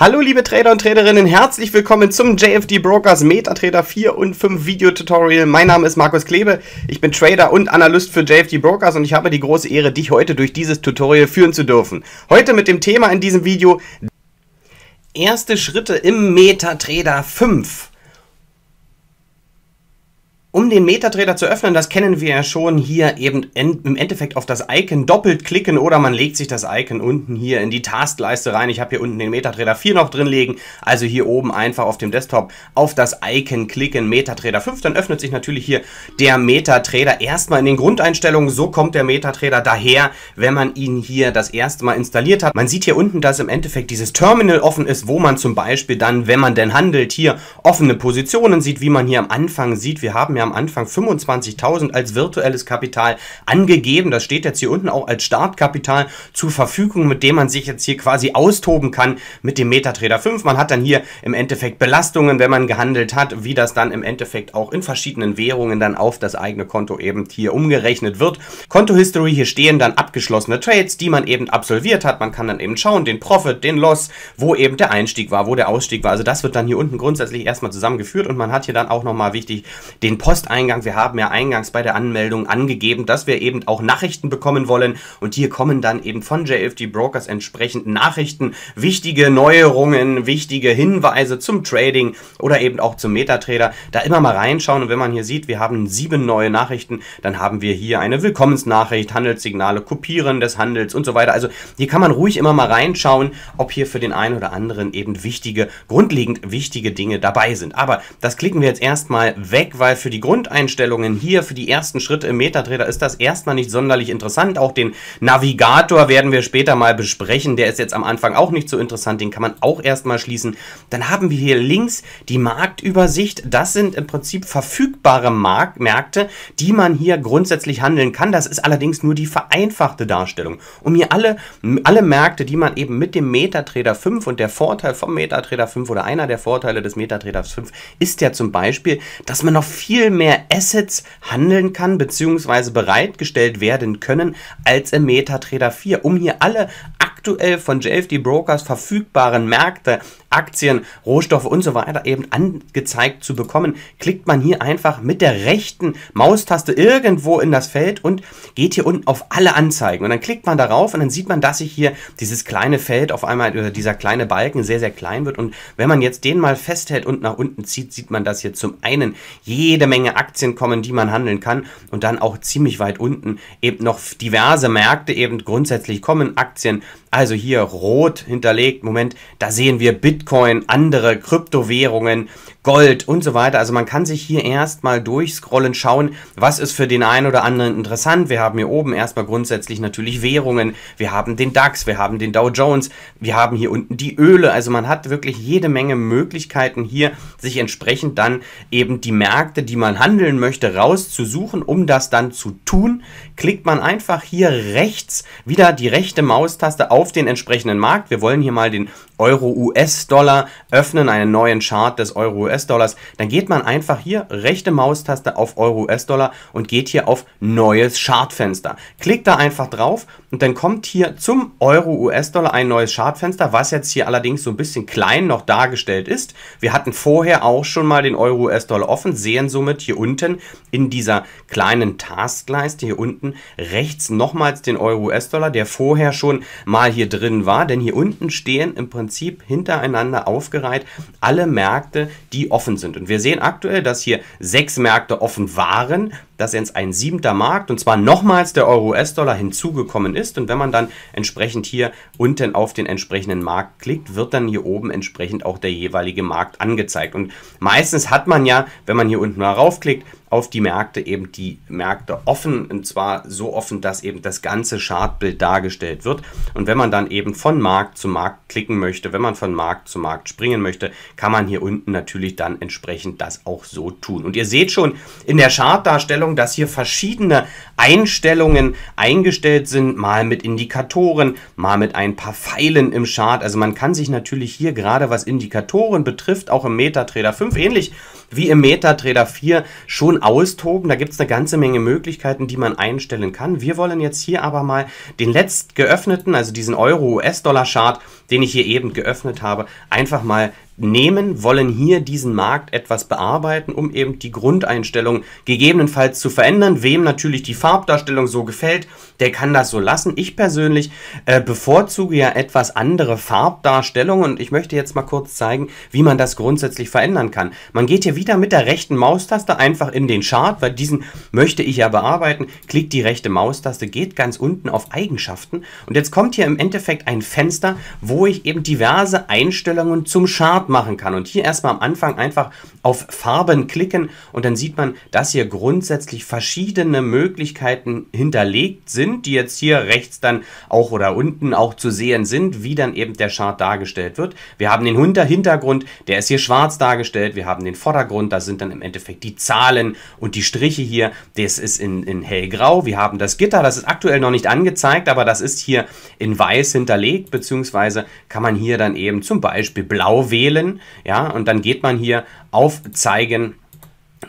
Hallo liebe Trader und Traderinnen, herzlich willkommen zum JFD Brokers MetaTrader 4 und 5 Video Tutorial. Mein Name ist Markus Klebe, ich bin Trader und Analyst für JFD Brokers und ich habe die große Ehre, dich heute durch dieses Tutorial führen zu dürfen. Heute mit dem Thema in diesem Video Erste Schritte im MetaTrader 5. Um den Metatrader zu öffnen, das kennen wir ja schon, hier eben im Endeffekt auf das Icon doppelt klicken oder man legt sich das Icon unten hier in die Taskleiste rein. Ich habe hier unten den Metatrader 4 noch drin legen, also hier oben einfach auf dem Desktop auf das Icon klicken, Metatrader 5. Dann öffnet sich natürlich hier der Metatrader erstmal in den Grundeinstellungen. So kommt der Metatrader daher, wenn man ihn hier das erste Mal installiert hat. Man sieht hier unten, dass im Endeffekt dieses Terminal offen ist, wo man zum Beispiel dann, wenn man denn handelt, hier offene Positionen sieht, wie man hier am Anfang sieht. Wir haben ja mir am Anfang 25.000 als virtuelles Kapital angegeben. Das steht jetzt hier unten auch als Startkapital zur Verfügung, mit dem man sich jetzt hier quasi austoben kann mit dem MetaTrader 5. Man hat dann hier im Endeffekt Belastungen, wenn man gehandelt hat, wie das dann im Endeffekt auch in verschiedenen Währungen dann auf das eigene Konto eben hier umgerechnet wird. Konto History, hier stehen dann abgeschlossene Trades, die man eben absolviert hat. Man kann dann eben schauen, den Profit, den Loss, wo eben der Einstieg war, wo der Ausstieg war. Also das wird dann hier unten grundsätzlich erstmal zusammengeführt und man hat hier dann auch nochmal wichtig den Post Posteingang. Wir haben ja eingangs bei der Anmeldung angegeben, dass wir eben auch Nachrichten bekommen wollen. Und hier kommen dann eben von JFD Brokers entsprechend Nachrichten, wichtige Neuerungen, wichtige Hinweise zum Trading oder eben auch zum Metatrader. Da immer mal reinschauen. Und wenn man hier sieht, wir haben sieben neue Nachrichten, dann haben wir hier eine Willkommensnachricht, Handelssignale, Kopieren des Handels und so weiter. Also hier kann man ruhig immer mal reinschauen, ob hier für den einen oder anderen eben wichtige, grundlegend wichtige Dinge dabei sind. Aber das klicken wir jetzt erstmal weg, weil für die die Grundeinstellungen hier für die ersten Schritte im Metatrader ist das erstmal nicht sonderlich interessant. Auch den Navigator werden wir später mal besprechen. Der ist jetzt am Anfang auch nicht so interessant. Den kann man auch erstmal schließen. Dann haben wir hier links die Marktübersicht. Das sind im Prinzip verfügbare Mark Märkte, die man hier grundsätzlich handeln kann. Das ist allerdings nur die vereinfachte Darstellung. Um hier alle, alle Märkte, die man eben mit dem Metatrader 5 und der Vorteil vom Metatrader 5 oder einer der Vorteile des Metatrader 5 ist ja zum Beispiel, dass man noch viel mehr Assets handeln kann bzw. bereitgestellt werden können als im MetaTrader 4, um hier alle Aktien aktuell von JFD Brokers verfügbaren Märkte, Aktien, Rohstoffe und so weiter eben angezeigt zu bekommen, klickt man hier einfach mit der rechten Maustaste irgendwo in das Feld und geht hier unten auf alle Anzeigen. Und dann klickt man darauf und dann sieht man, dass sich hier dieses kleine Feld auf einmal, oder äh, dieser kleine Balken sehr, sehr klein wird. Und wenn man jetzt den mal festhält und nach unten zieht, sieht man, dass hier zum einen jede Menge Aktien kommen, die man handeln kann und dann auch ziemlich weit unten eben noch diverse Märkte eben grundsätzlich kommen, Aktien, also hier rot hinterlegt, Moment, da sehen wir Bitcoin, andere Kryptowährungen, Gold und so weiter. Also man kann sich hier erstmal durchscrollen, schauen, was ist für den einen oder anderen interessant. Wir haben hier oben erstmal grundsätzlich natürlich Währungen, wir haben den DAX, wir haben den Dow Jones, wir haben hier unten die Öle. Also man hat wirklich jede Menge Möglichkeiten hier, sich entsprechend dann eben die Märkte, die man handeln möchte, rauszusuchen, um das dann zu tun. Klickt man einfach hier rechts wieder die rechte Maustaste auf auf den entsprechenden Markt. Wir wollen hier mal den Euro-US-Dollar öffnen, einen neuen Chart des Euro-US-Dollars. Dann geht man einfach hier rechte Maustaste auf Euro-US-Dollar und geht hier auf neues Chartfenster. Klickt da einfach drauf und dann kommt hier zum Euro-US-Dollar ein neues Chartfenster, was jetzt hier allerdings so ein bisschen klein noch dargestellt ist. Wir hatten vorher auch schon mal den Euro-US-Dollar offen, sehen somit hier unten in dieser kleinen Taskleiste hier unten rechts nochmals den Euro-US-Dollar, der vorher schon mal mal hier drin war, denn hier unten stehen im Prinzip hintereinander aufgereiht alle Märkte, die offen sind. Und wir sehen aktuell, dass hier sechs Märkte offen waren, dass jetzt ein siebter Markt, und zwar nochmals der Euro-US-Dollar hinzugekommen ist. Und wenn man dann entsprechend hier unten auf den entsprechenden Markt klickt, wird dann hier oben entsprechend auch der jeweilige Markt angezeigt. Und meistens hat man ja, wenn man hier unten mal raufklickt, auf die Märkte eben die Märkte offen und zwar so offen, dass eben das ganze Chartbild dargestellt wird. Und wenn man dann eben von Markt zu Markt klicken möchte, wenn man von Markt zu Markt springen möchte, kann man hier unten natürlich dann entsprechend das auch so tun. Und ihr seht schon in der Chartdarstellung, Einstellung, dass hier verschiedene Einstellungen eingestellt sind, mal mit Indikatoren, mal mit ein paar Pfeilen im Chart. Also man kann sich natürlich hier gerade was Indikatoren betrifft, auch im MetaTrader 5 ähnlich wie im MetaTrader 4 schon austoben. Da gibt es eine ganze Menge Möglichkeiten, die man einstellen kann. Wir wollen jetzt hier aber mal den letzt geöffneten, also diesen Euro-US-Dollar-Chart, den ich hier eben geöffnet habe, einfach mal nehmen, wollen hier diesen Markt etwas bearbeiten, um eben die Grundeinstellung gegebenenfalls zu verändern. Wem natürlich die Farbdarstellung so gefällt, der kann das so lassen. Ich persönlich äh, bevorzuge ja etwas andere Farbdarstellungen und ich möchte jetzt mal kurz zeigen, wie man das grundsätzlich verändern kann. Man geht hier wieder mit der rechten Maustaste einfach in den Chart, weil diesen möchte ich ja bearbeiten. Klickt die rechte Maustaste, geht ganz unten auf Eigenschaften und jetzt kommt hier im Endeffekt ein Fenster, wo ich eben diverse Einstellungen zum Chart machen kann. Und hier erstmal am Anfang einfach auf Farben klicken und dann sieht man, dass hier grundsätzlich verschiedene Möglichkeiten hinterlegt sind, die jetzt hier rechts dann auch oder unten auch zu sehen sind, wie dann eben der Chart dargestellt wird. Wir haben den Hintergrund, der ist hier schwarz dargestellt. Wir haben den Vordergrund Hintergrund. Das sind dann im Endeffekt die Zahlen und die Striche hier. Das ist in, in hellgrau. Wir haben das Gitter, das ist aktuell noch nicht angezeigt, aber das ist hier in weiß hinterlegt, beziehungsweise kann man hier dann eben zum Beispiel blau wählen. Ja, und dann geht man hier auf Zeigen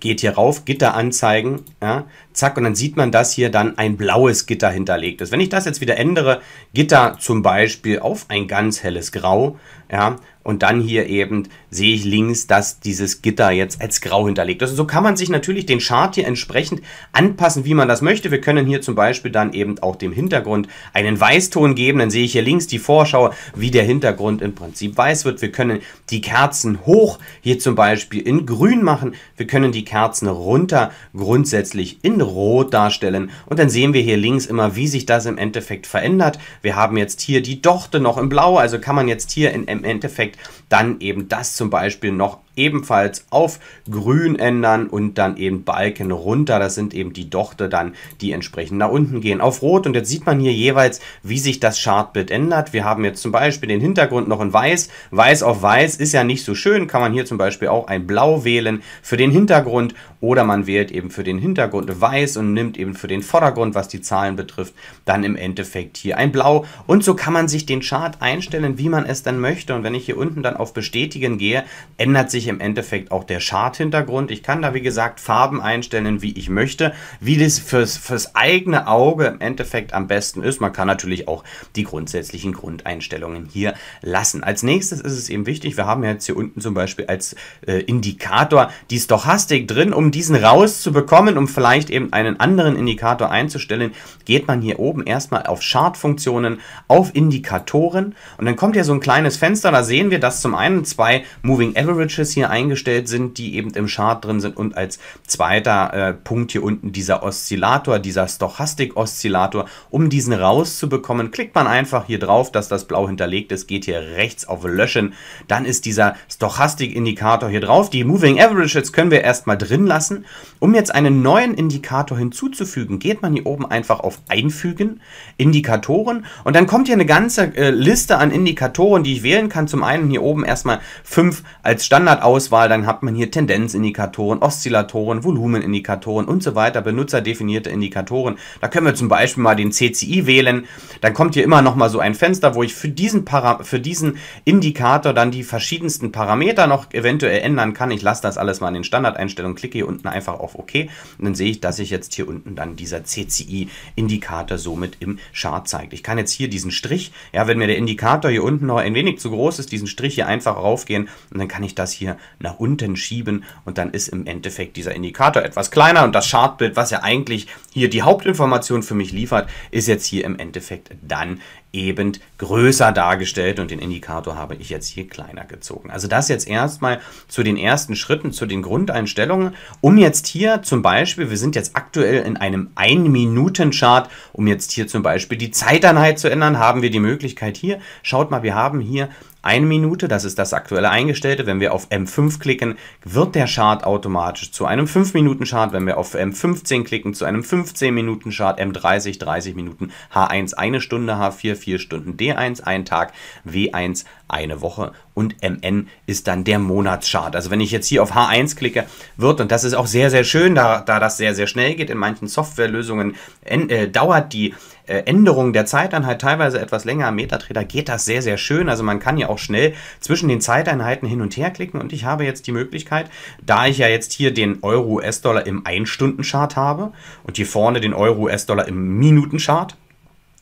geht hier rauf, Gitter anzeigen, ja, zack, und dann sieht man, dass hier dann ein blaues Gitter hinterlegt ist. Wenn ich das jetzt wieder ändere, Gitter zum Beispiel auf ein ganz helles Grau, ja, und dann hier eben sehe ich links, dass dieses Gitter jetzt als grau hinterlegt ist. Und so kann man sich natürlich den Chart hier entsprechend anpassen, wie man das möchte. Wir können hier zum Beispiel dann eben auch dem Hintergrund einen Weißton geben. Dann sehe ich hier links die Vorschau, wie der Hintergrund im Prinzip weiß wird. Wir können die Kerzen hoch hier zum Beispiel in grün machen. Wir können die Kerzen runter grundsätzlich in rot darstellen. Und dann sehen wir hier links immer, wie sich das im Endeffekt verändert. Wir haben jetzt hier die Dochte noch in blau, also kann man jetzt hier im Endeffekt dann eben das zum Beispiel noch ebenfalls auf grün ändern und dann eben Balken runter. Das sind eben die Dochte dann, die entsprechend nach unten gehen. Auf rot und jetzt sieht man hier jeweils, wie sich das Chartbild ändert. Wir haben jetzt zum Beispiel den Hintergrund noch in weiß. Weiß auf weiß ist ja nicht so schön. Kann man hier zum Beispiel auch ein Blau wählen für den Hintergrund oder man wählt eben für den Hintergrund weiß und nimmt eben für den Vordergrund, was die Zahlen betrifft, dann im Endeffekt hier ein Blau. Und so kann man sich den Chart einstellen, wie man es dann möchte. Und wenn ich hier unten dann auf Bestätigen gehe, ändert sich letztlich im Endeffekt auch der Chart-Hintergrund. Ich kann da, wie gesagt, Farben einstellen, wie ich möchte, wie das fürs, fürs eigene Auge im Endeffekt am besten ist. Man kann natürlich auch die grundsätzlichen Grundeinstellungen hier lassen. Als nächstes ist es eben wichtig, wir haben jetzt hier unten zum Beispiel als äh, Indikator die Stochastik drin, um diesen rauszubekommen, um vielleicht eben einen anderen Indikator einzustellen, geht man hier oben erstmal auf Chart-Funktionen, auf Indikatoren und dann kommt ja so ein kleines Fenster, da sehen wir, dass zum einen zwei Moving Averages hier eingestellt sind, die eben im Chart drin sind. Und als zweiter äh, Punkt hier unten dieser Oszillator, dieser Stochastik-Oszillator. Um diesen rauszubekommen, klickt man einfach hier drauf, dass das blau hinterlegt ist, geht hier rechts auf Löschen. Dann ist dieser Stochastik-Indikator hier drauf. Die Moving Averages können wir erstmal drin lassen. Um jetzt einen neuen Indikator hinzuzufügen, geht man hier oben einfach auf Einfügen, Indikatoren und dann kommt hier eine ganze äh, Liste an Indikatoren, die ich wählen kann. Zum einen hier oben erstmal fünf als Standard Auswahl, dann hat man hier Tendenzindikatoren, Oszillatoren, Volumenindikatoren und so weiter, benutzerdefinierte Indikatoren. Da können wir zum Beispiel mal den CCI wählen. Dann kommt hier immer noch mal so ein Fenster, wo ich für diesen, Para für diesen Indikator dann die verschiedensten Parameter noch eventuell ändern kann. Ich lasse das alles mal in den Standardeinstellungen, klicke hier unten einfach auf OK und dann sehe ich, dass ich jetzt hier unten dann dieser CCI-Indikator somit im Chart zeigt. Ich kann jetzt hier diesen Strich, ja, wenn mir der Indikator hier unten noch ein wenig zu groß ist, diesen Strich hier einfach raufgehen und dann kann ich das hier Linie nach unten schieben und dann ist im Endeffekt dieser Indikator etwas kleiner und das Chartbild, was ja eigentlich hier die Hauptinformation für mich liefert, ist jetzt hier im Endeffekt dann eben größer dargestellt und den Indikator habe ich jetzt hier kleiner gezogen. Also das jetzt erstmal zu den ersten Schritten, zu den Grundeinstellungen, um jetzt hier zum Beispiel, wir sind jetzt aktuell in einem 1-Minuten-Chart, um jetzt hier zum Beispiel die Zeiteinheit zu ändern, haben wir die Möglichkeit hier, schaut mal, wir haben hier eine Minute, das ist das aktuelle eingestellte. Wenn wir auf M5 klicken, wird der Chart automatisch zu einem 5-Minuten-Chart. Wenn wir auf M15 klicken, zu einem 15-Minuten-Chart. M30, 30 Minuten. H1, eine Stunde. H4, 4 Stunden. D1, ein Tag. W1, eine Woche. Und MN ist dann der Monatschart. Also wenn ich jetzt hier auf H1 klicke, wird, und das ist auch sehr, sehr schön, da, da das sehr, sehr schnell geht, in manchen Softwarelösungen äh, dauert die äh, Änderungen der Zeiteinheit, teilweise etwas länger am MetaTrader, geht das sehr, sehr schön. Also man kann ja auch schnell zwischen den Zeiteinheiten hin und her klicken und ich habe jetzt die Möglichkeit, da ich ja jetzt hier den Euro-US-Dollar im 1-Stunden-Chart habe und hier vorne den Euro-US-Dollar im Minuten-Chart,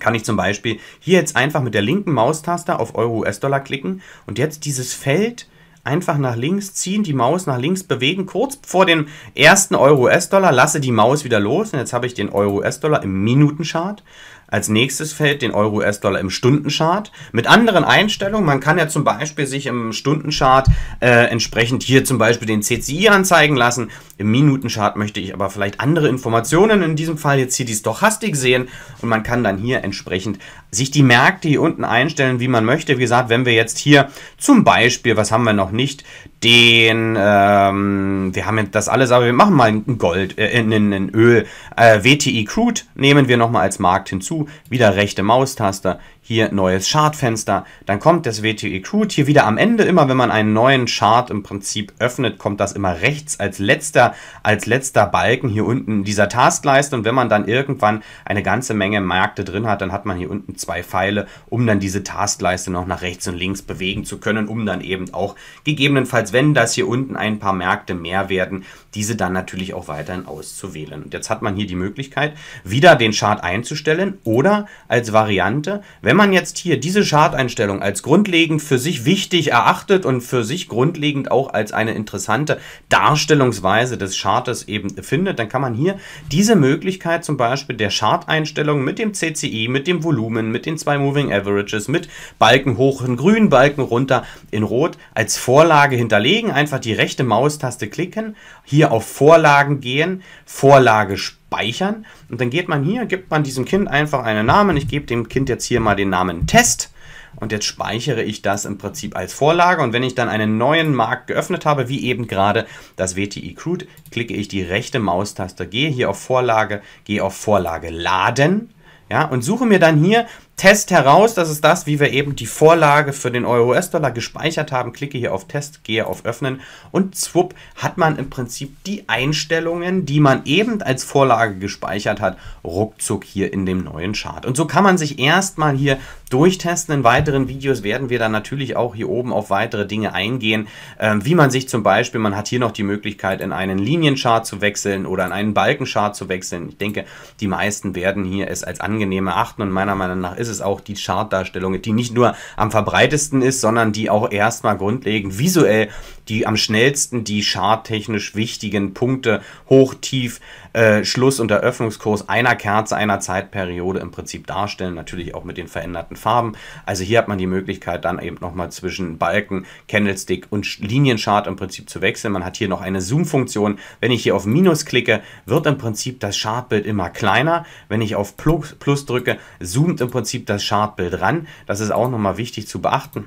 kann ich zum Beispiel hier jetzt einfach mit der linken Maustaste auf Euro-US-Dollar klicken und jetzt dieses Feld einfach nach links ziehen, die Maus nach links bewegen, kurz vor dem ersten Euro-US-Dollar, lasse die Maus wieder los. Und jetzt habe ich den Euro-US-Dollar im Minutenchart. Als nächstes Feld den Euro-US-Dollar im Stundenchart. Mit anderen Einstellungen, man kann ja zum Beispiel sich im Stundenchart äh, entsprechend hier zum Beispiel den CCI anzeigen lassen. Im Minutenchart möchte ich aber vielleicht andere Informationen, in diesem Fall jetzt hier die Stochastik sehen. Und man kann dann hier entsprechend sich die Märkte hier unten einstellen, wie man möchte. Wie gesagt, wenn wir jetzt hier zum Beispiel, was haben wir noch nicht, den, ähm, wir haben jetzt das alles, aber wir machen mal ein Gold, äh, in, in, Öl, äh, WTI Crude nehmen wir nochmal als Markt hinzu wieder rechte Maustaste, hier neues Chartfenster, dann kommt das WTE Crude hier wieder am Ende immer, wenn man einen neuen Chart im Prinzip öffnet, kommt das immer rechts als letzter, als letzter Balken hier unten dieser Taskleiste und wenn man dann irgendwann eine ganze Menge Märkte drin hat, dann hat man hier unten zwei Pfeile, um dann diese Taskleiste noch nach rechts und links bewegen zu können, um dann eben auch gegebenenfalls, wenn das hier unten ein paar Märkte mehr werden, diese dann natürlich auch weiterhin auszuwählen. Und jetzt hat man hier die Möglichkeit, wieder den Chart einzustellen oder als Variante, wenn wenn man jetzt hier diese Chart-Einstellung als grundlegend für sich wichtig erachtet und für sich grundlegend auch als eine interessante Darstellungsweise des Chartes eben findet, dann kann man hier diese Möglichkeit zum Beispiel der Chart-Einstellung mit dem CCI, mit dem Volumen, mit den zwei Moving Averages, mit Balken hoch in grün, Balken runter in rot als Vorlage hinterlegen. Einfach die rechte Maustaste klicken, hier auf Vorlagen gehen, Vorlage speichern speichern. Und dann geht man hier, gibt man diesem Kind einfach einen Namen. Ich gebe dem Kind jetzt hier mal den Namen Test. Und jetzt speichere ich das im Prinzip als Vorlage. Und wenn ich dann einen neuen Markt geöffnet habe, wie eben gerade das WTI Crude, klicke ich die rechte Maustaste, gehe hier auf Vorlage, gehe auf Vorlage laden. Ja, und suche mir dann hier Test heraus, das ist das, wie wir eben die Vorlage für den Euro-US-Dollar gespeichert haben. Klicke hier auf Test, gehe auf Öffnen und zwupp hat man im Prinzip die Einstellungen, die man eben als Vorlage gespeichert hat, ruckzuck hier in dem neuen Chart. Und so kann man sich erstmal hier durchtesten. In weiteren Videos werden wir dann natürlich auch hier oben auf weitere Dinge eingehen, äh, wie man sich zum Beispiel, man hat hier noch die Möglichkeit, in einen Linienchart zu wechseln oder in einen Balkenchart zu wechseln. Ich denke, die meisten werden hier es als angenehm erachten und meiner Meinung nach ist ist es auch die Chartdarstellung, die nicht nur am verbreitesten ist, sondern die auch erstmal grundlegend visuell die am schnellsten die charttechnisch wichtigen Punkte hoch, tief, äh, Schluss- und Eröffnungskurs einer Kerze, einer Zeitperiode im Prinzip darstellen, natürlich auch mit den veränderten Farben. Also hier hat man die Möglichkeit dann eben nochmal zwischen Balken, Candlestick und Linienchart im Prinzip zu wechseln. Man hat hier noch eine Zoom-Funktion. Wenn ich hier auf Minus klicke, wird im Prinzip das Chartbild immer kleiner. Wenn ich auf Plus, Plus drücke, zoomt im Prinzip Prinzip das Chartbild ran. Das ist auch nochmal wichtig zu beachten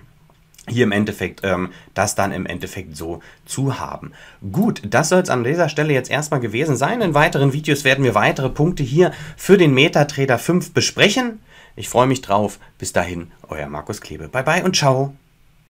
hier im Endeffekt ähm, das dann im Endeffekt so zu haben. Gut, das soll es an dieser Stelle jetzt erstmal gewesen sein. In weiteren Videos werden wir weitere Punkte hier für den MetaTrader 5 besprechen. Ich freue mich drauf. Bis dahin, euer Markus Klebe. Bye bye und ciao.